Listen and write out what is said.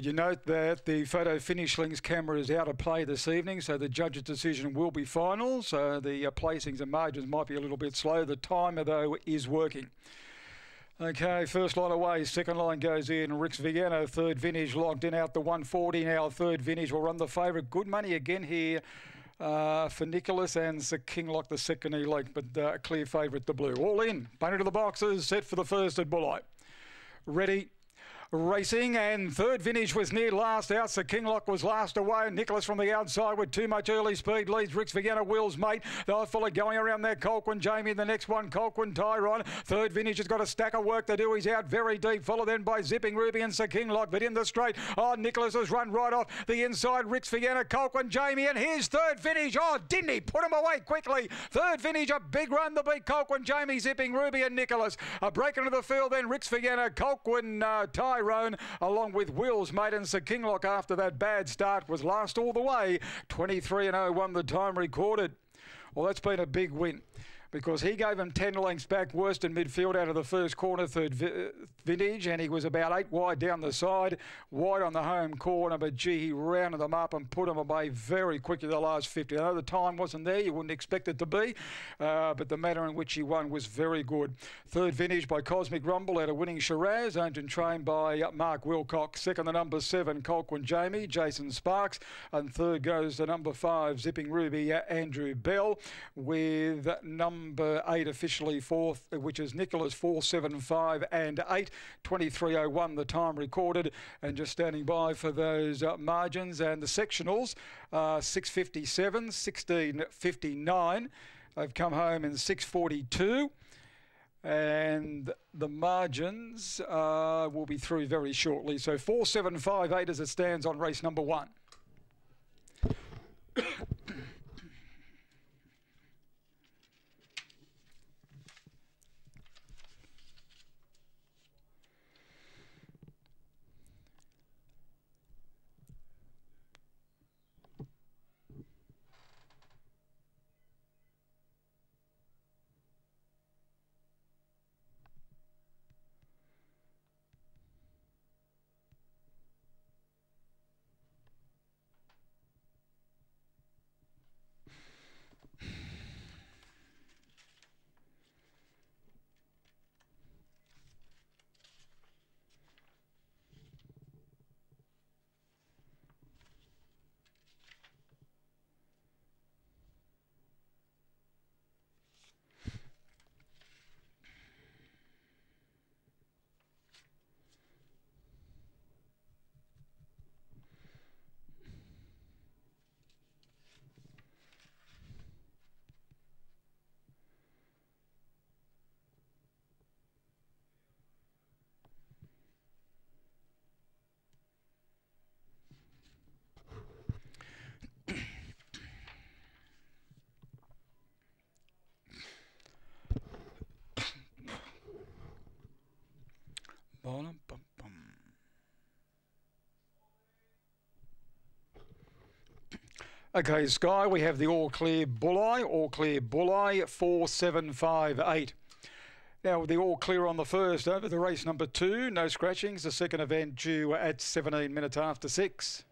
Would you note that the photo finish links camera is out of play this evening, so the judge's decision will be final. So the uh, placings and margins might be a little bit slow. The timer, though, is working. Okay, first line away, second line goes in. Ricks Vienna, third vintage, locked in out the 140 now. Third vintage will run the favourite. Good money again here. Uh, for Nicholas and the King Lock the second elite, but uh, clear favourite, the blue. All in, bunny to the boxes, set for the first at bullite. Ready, racing and third vintage was near last out. So Kinglock was last away. Nicholas from the outside with too much early speed leads. Ricks Vienna Will's mate. they full of going around there. Colquhoun, Jamie in the next one. Colquhoun, Tyrone. Third vintage has got a stack of work to do. He's out very deep. Followed then by Zipping Ruby and Sir Kinglock. But in the straight, oh, Nicholas has run right off the inside. Ricks Vienna, Colquhoun Jamie, and here's third vintage. Oh, didn't he put him away quickly? Third vintage, a big run to beat Colquhoun, Jamie, Zipping Ruby, and Nicholas. A break into the field then. Ricks Vienna, Colquin, uh, Tyrone, along with Wills Maiden Sir Kinglock after that bad start, was last all the way. 23 and 0 won the time recorded. Well, that's been a big win because he gave him 10 lengths back, worst in midfield out of the first corner, third vi uh, vintage, and he was about eight wide down the side, wide on the home corner, but gee, he rounded them up and put them away very quickly the last 50. I know the time wasn't there, you wouldn't expect it to be, uh, but the manner in which he won was very good. Third vintage by Cosmic Rumble out of winning Shiraz, owned and trained by Mark Wilcox. Second, the number seven, Colquhoun Jamie, Jason Sparks, and third goes the number five, Zipping Ruby, uh, Andrew Bell, with number number eight officially fourth, which is Nicholas 475 and 8, 2301 the time recorded. And just standing by for those uh, margins and the sectionals, uh, 657, 1659. They've come home in 642. And the margins uh, will be through very shortly. So 4758 as it stands on race number one. bum, bum. Okay, Sky, we have the all clear bulleye, all clear bulleye 4758. Now, the all clear on the first over the race number two, no scratchings, the second event due at 17 minutes after six.